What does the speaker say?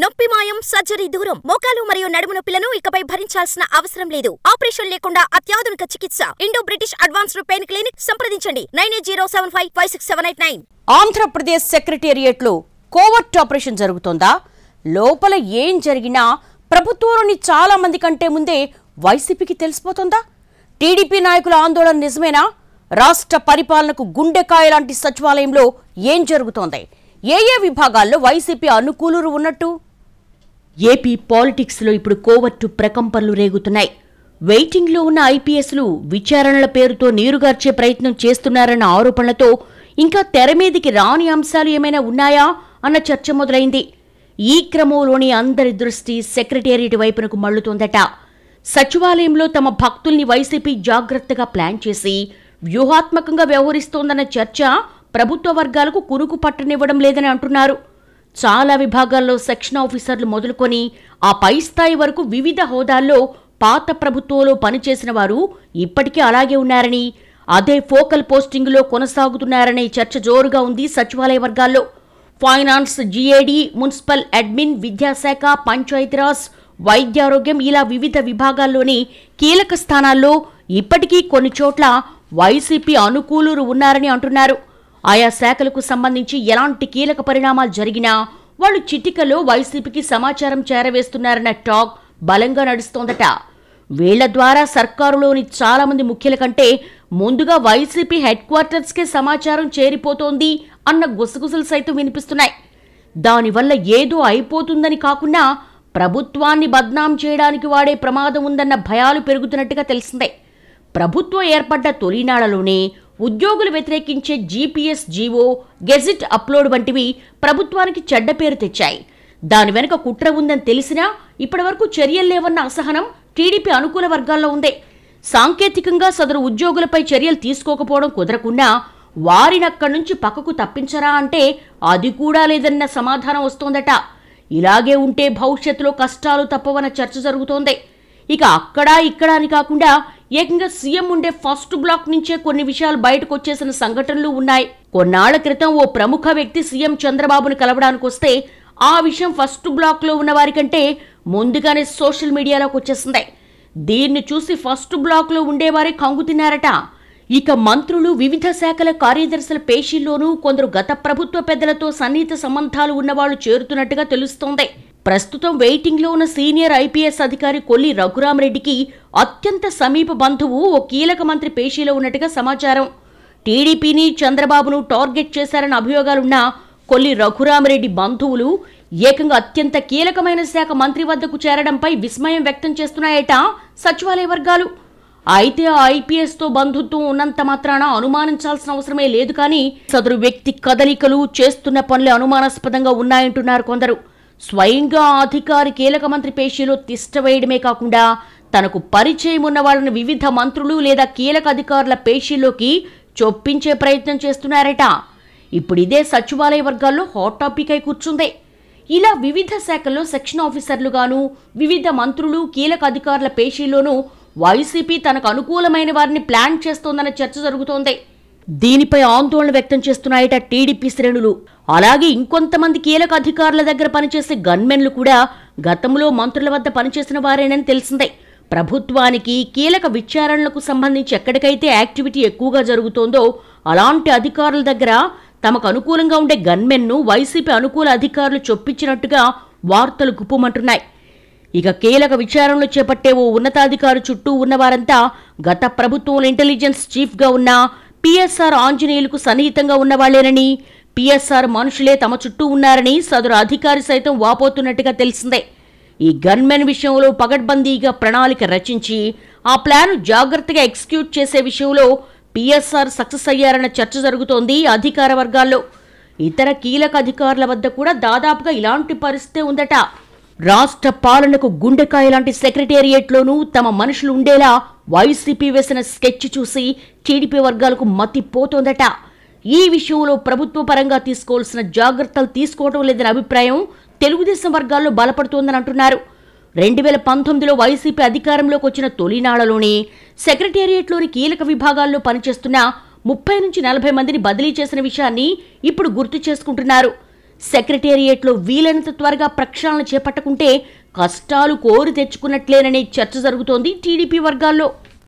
నొప్పి మాయం సర్జరీ దూరం మోకాలు మరియు నడుము నొప్పులను ఇకపై భరించాల్సిన అవసరం లేదు ఆపరేషన్ లేకుండా అత్యాధునిక చికిత్స Indo British advanced pain clinic సంప్రదించండి nine eight zero seven five five six seven eight nine Andhra Pradesh సెక్రటేరియట్లో కోవర్ట్ ఆపరేషన్ జరుగుతోందా లోపల ఏం జరిగినా ప్రభుత్వంలోని చాలా మంది కంటే ముందే వైసీపీకి తెలిసిపోతుందా టీడీపీ నాయకుల ఆందోళన నిజమేనా రాష్ట్ర పరిపాలనకు గుండెకాయ లాంటి సచివాలయంలో ఏం జరుగుతోంది ఏ ఏ విభాగాల్లో వైసీపీ అనుకూలురు ఉన్నట్టు ఏపీ పాలిటిక్స్లో ఇప్పుడు కోవర్టు ప్రకంపనలు రేగుతున్నాయి వెయిటింగ్లో ఉన్న ఐపీఎస్లు విచారణల పేరుతో నీరుగార్చే ప్రయత్నం చేస్తున్నారన్న ఆరోపణలతో ఇంకా తెర మీదికి రాని అంశాలు ఏమైనా ఉన్నాయా అన్న చర్చ మొదలైంది ఈ క్రమంలోని అందరి దృష్టి సెక్రటేరియట్ వైపునకు మళ్లుతోందట సచివాలయంలో తమ భక్తుల్ని వైసీపీ జాగ్రత్తగా ప్లాన్ చేసి వ్యూహాత్మకంగా వ్యవహరిస్తోందన్న చర్చ ప్రభుత్వ వర్గాలకు కురుకు పట్టనివ్వడం లేదని అంటున్నారు చాలా విభాగాల్లో సెక్షన్ ఆఫీసర్లు మొదలుకొని ఆ పై స్థాయి వరకు వివిధ హోదాల్లో పాత ప్రభుత్వంలో పనిచేసిన వారు ఇప్పటికీ అలాగే ఉన్నారని అదే ఫోకల్ పోస్టింగ్లో కొనసాగుతున్నారనే చర్చ జోరుగా ఉంది సచివాలయ వర్గాల్లో ఫైనాన్స్ జీఏడీ మున్సిపల్ అడ్మిన్ విద్యాశాఖ పంచాయతీరాజ్ వైద్యారోగ్యం ఇలా వివిధ విభాగాల్లోని కీలక స్థానాల్లో ఇప్పటికీ కొన్ని చోట్ల వైసీపీ అనుకూలురు ఉన్నారని అంటున్నారు ఆయా శాఖలకు సంబంధించి ఎలాంటి కీలక పరిణామాలు జరిగినా వాళ్ళు చిటికలో వైసీపీకి సమాచారం చేరవేస్తున్నారన్న టాక్ బలంగా నడుస్తోందట వీళ్ల ద్వారా సర్కారులోని చాలామంది ముఖ్యుల కంటే ముందుగా వైసీపీ హెడ్ క్వార్టర్స్కే సమాచారం చేరిపోతోంది అన్న గుసగుసలు సైతం వినిపిస్తున్నాయి దానివల్ల ఏదో అయిపోతుందని కాకుండా ప్రభుత్వాన్ని బద్నాం చేయడానికి వాడే ప్రమాదం ఉందన్న భయాలు పెరుగుతున్నట్టుగా తెలిసిందే ప్రభుత్వం ఏర్పడ్డ తొలినాడలోనే ఉద్యోగులు వ్యతిరేకించే జీపీఎస్ జీవో గెజిట్ అప్లోడ్ వంటివి ప్రభుత్వానికి చెడ్డ పేరు తెచ్చాయి దాని వెనుక కుట్ర ఉందని తెలిసినా ఇప్పటివరకు చర్యలు లేవన్న అసహనం టీడీపీ అనుకూల వర్గాల్లో ఉందే సాంకేతికంగా సదరు ఉద్యోగులపై చర్యలు తీసుకోకపోవడం కుదరకుండా వారినక్కడి నుంచి పక్కకు తప్పించరా అంటే అది కూడా లేదన్న సమాధానం వస్తోందట ఇలాగే ఉంటే భవిష్యత్తులో కష్టాలు తప్పవన్న చర్చ జరుగుతోంది ఇక అక్కడా ఇక్కడ అని కాకుండా ఏకంగా సీఎం ఉండే ఫస్ట్ బ్లాక్ నుంచే కొన్ని విషయాలు బయటకు వచ్చేసిన సంఘటనలు ఉన్నాయి కొన్నాళ్ల క్రితం ఓ ప్రముఖ వ్యక్తి సీఎం చంద్రబాబును కలవడానికి వస్తే ఆ విషయం ఫస్ట్ బ్లాక్లో ఉన్న వారికంటే ముందుగానే సోషల్ మీడియాలోకి వచ్చేసింది దీన్ని చూసి ఫస్ట్ బ్లాక్లో ఉండేవారే కంగు తిన్నారట ఇక మంత్రులు వివిధ శాఖల కార్యదర్శుల పేషీల్లోనూ కొందరు గత ప్రభుత్వ పెద్దలతో సన్నిహిత సంబంధాలు ఉన్నవాళ్లు చేరుతున్నట్టుగా తెలుస్తోంది ప్రస్తుతం వెయిటింగ్లో ఉన్న సీనియర్ ఐపీఎస్ అధికారి కొల్లి రఘురామరెడ్డికి అత్యంత సమీప బంధువు ఓ కీలక మంత్రి పేషీలో ఉన్నట్టుగా సమాచారం టీడీపీని చంద్రబాబును టార్గెట్ చేశారన్న అభియోగాలున్న కొల్లి రఘురామరెడ్డి బంధువులు ఏకంగా అత్యంత కీలకమైన శాఖ మంత్రి వద్దకు చేరడంపై విస్మయం వ్యక్తం చేస్తున్నాయట సచివాలయ వర్గాలు అయితే ఆ ఐపీఎస్తో బంధుత్వం ఉన్నంత మాత్రాన అనుమానించాల్సిన అవసరమే లేదు కానీ సదరు వ్యక్తి కదలికలు చేస్తున్న పనులే అనుమానాస్పదంగా ఉన్నాయంటున్నారు కొందరు స్వయంగా అధికారి కీలక మంత్రి పేషీలో తిష్టవేయడమే కాకుండా తనకు పరిచయం ఉన్న వాళ్ళని వివిధ మంత్రులు లేదా కీలక అధికారుల పేషీలోకి చొప్పించే ప్రయత్నం చేస్తున్నారట ఇప్పుడు ఇదే సచివాలయ వర్గాల్లో హాట్ టాపిక్ అయి కూర్చుంది ఇలా వివిధ శాఖల్లో సెక్షన్ ఆఫీసర్లుగాను వివిధ మంత్రులు కీలక అధికారుల పేషీలోనూ వైసీపీ తనకు అనుకూలమైన వారిని ప్లాన్ చేస్తోందన్న చర్చ జరుగుతోంది దీనిపై ఆందోళన వ్యక్తం చేస్తున్నాయట టీడీపీ శ్రేణులు అలాగే ఇంకొంతమంది కీలక అధికారుల దగ్గర పనిచేసే గన్మెన్లు కూడా గతంలో మంత్రుల వద్ద పనిచేసిన వారేనని తెలిసిందే ప్రభుత్వానికి కీలక విచారణలకు సంబంధించి ఎక్కడికైతే యాక్టివిటీ ఎక్కువగా జరుగుతోందో అలాంటి అధికారుల దగ్గర తమకు అనుకూలంగా ఉండే గన్మెన్ను వైసీపీ అనుకూల అధికారులు చొప్పించినట్టుగా వార్తలు గుప్పమంటున్నాయి ఇక కీలక విచారణలు చేపట్టే ఓ ఉన్నతాధికారు చుట్టూ ఉన్నవారంతా గత ప్రభుత్వంలో ఇంటెలిజెన్స్ చీఫ్గా ఉన్న పిఎస్ఆర్ ఆంజనేయులకు సన్నిహితంగా ఉన్నవాళ్లేనని పిఎస్ఆర్ మనుషులే తమ చుట్టూ ఉన్నారని సదరు అధికారి సైతం వాపోతున్నట్టుగా తెలిసిందే ఈ గన్మెన్ విషయంలో పగడ్బందీగా ప్రణాళిక రచించి ఆ ప్లాన్ జాగ్రత్తగా ఎగ్జిక్యూట్ చేసే విషయంలో పిఎస్ఆర్ సక్సెస్ అయ్యారన్న చర్చ జరుగుతోంది అధికార వర్గాల్లో ఇతర కీలక అధికారుల వద్ద కూడా దాదాపుగా ఇలాంటి పరిస్థితే ఉందట రాష్ట్ర పాలనకు గుండెకాయ లాంటి సెక్రటేరియట్లోనూ తమ మనుషులు ఉండేలా వైసీపీ వేసిన స్కెచ్ చూసి టీడీపీ వర్గాలకు మతి పోతోందట ఈ విషయంలో ప్రభుత్వ పరంగా తీసుకోవాల్సిన జాగ్రత్తలు తీసుకోవడం లేదనే అభిప్రాయం తెలుగుదేశం వర్గాల్లో బలపడుతోందని అంటున్నారు రెండు వేల పంతొమ్మిదిలో వైసీపీ అధికారంలోకి వచ్చిన తొలినాళ్లలోనే సెక్రటేరియట్లోని కీలక విభాగాల్లో పనిచేస్తున్న ముప్పై నుంచి నలభై మందిని బదిలీ చేసిన విషయాన్ని ఇప్పుడు గుర్తు చేసుకుంటున్నారు సెక్రటేరియట్లో వీలైనంత త్వరగా ప్రక్షాళన చేపట్టకుంటే కష్టాలు కోరి తెచ్చుకున్నట్లేననే చర్చ జరుగుతోంది టీడీపీ వర్గాల్లో